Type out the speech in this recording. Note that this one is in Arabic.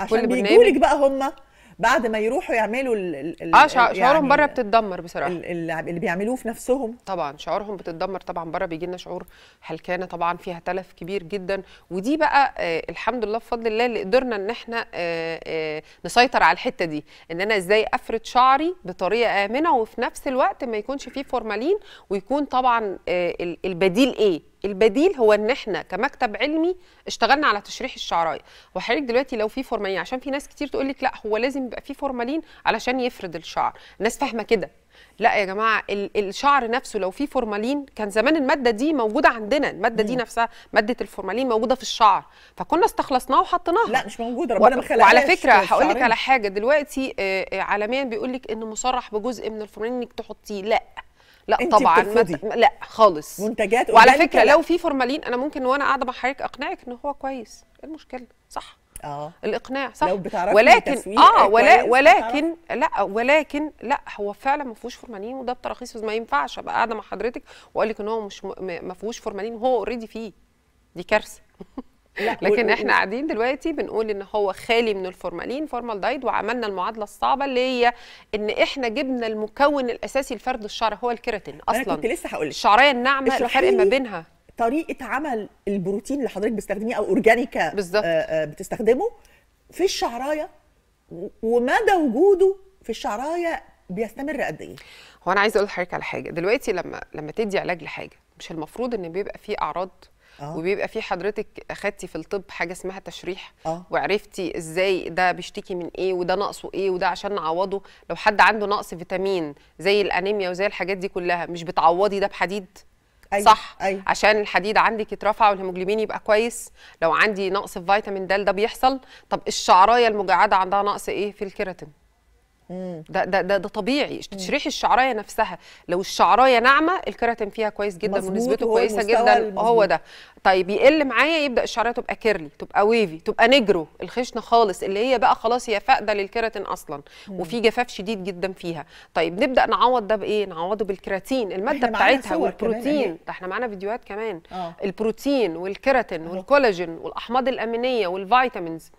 عشان بيجوا لك بقى هم بعد ما يروحوا يعملوا ال ال اه يعني شعورهم يعني بره بتتدمر بصراحه اللي بيعملوه في نفسهم طبعا شعورهم بتتدمر طبعا بره بيجي لنا شعور هلكانه طبعا فيها تلف كبير جدا ودي بقى آه الحمد لله بفضل الله اللي قدرنا ان احنا آه آه نسيطر على الحته دي ان انا ازاي افرد شعري بطريقه امنه وفي نفس الوقت ما يكونش فيه فورمالين ويكون طبعا آه البديل ايه البديل هو ان احنا كمكتب علمي اشتغلنا على تشريح الشعرايه وحضرتك دلوقتي لو في فورمالين عشان في ناس كتير تقول لك لا هو لازم يبقى في فورمالين علشان يفرد الشعر الناس فاهمه كده لا يا جماعه الشعر نفسه لو في فورمالين كان زمان الماده دي موجوده عندنا الماده دي نفسها ماده الفورمالين موجوده في الشعر فكنا استخلصناها وحطيناها لا مش موجوده ربنا ما خلقهاش وعلى فكره هقول لك على حاجه دلوقتي آه، آه، عالميا بيقول لك ان مصرح بجزء من الفورمالين انك تحطيه لا لا انت طبعا مت... لا خالص منتجات وعلى فكره لو في فورمالين انا ممكن وانا قاعده مع حضرتك اقنعك ان هو كويس ايه المشكله صح اه الاقناع صح لو بتعرفي ولكن اه ولا ولكن لا ولكن لا هو فعلا ما فيهوش فورمالين وده بتراخيص ما ينفعش ابقى قاعده مع حضرتك واقول لك ان هو مش ما فيهوش فورمالين وهو اوريدي فيه دي كارثه لكن و... احنا قاعدين دلوقتي بنقول ان هو خالي من الفورمالين فورمال دايت وعملنا المعادله الصعبه اللي هي ان احنا جبنا المكون الاساسي لفرد الشعر هو الكيراتين اصلا انا كنت لسه هقول الشعريه الناعمه الفرق ما بينها طريقه عمل البروتين اللي حضرتك بتستخدميه او اورجانيكا آه، بالظبط آه، بتستخدمه في الشعرايه ومدى وجوده في الشعرايه بيستمر قد ايه؟ هو انا عايزه اقول لحضرتك على حاجه دلوقتي لما لما تدي علاج لحاجه مش المفروض ان بيبقى فيه اعراض آه. وبيبقى في حضرتك اخدتي في الطب حاجه اسمها تشريح آه. وعرفتي ازاي ده بيشتكي من ايه وده نقصه ايه وده عشان نعوضه لو حد عنده نقص فيتامين زي الانيميا وزي الحاجات دي كلها مش بتعوضي ده بحديد أيوة. صح أيوة. عشان الحديد عندك يترفع والهيموجلوبين يبقى كويس لو عندي نقص في فيتامين د ده بيحصل طب الشعرايه المجعده عندها نقص ايه في الكيراتين ده ده ده, ده طبيعي تشريح الشعرايه نفسها لو الشعرايه ناعمه الكيراتين فيها كويس جدا ونسبته كويسه جدا المزبوط. هو ده طيب يقل معايا يبدا الشعرايه تبقى كيرلي تبقى ويفي تبقى نجرو الخشنه خالص اللي هي بقى خلاص هي فاقده للكيراتين اصلا مم. وفي جفاف شديد جدا فيها طيب نبدا نعوض ده بايه نعوضه بالكيراتين الماده بتاعتها والبروتين إيه؟ ده احنا معانا فيديوهات كمان آه. البروتين والكيراتين والكولاجين والاحماض الامينيه والفيتامينز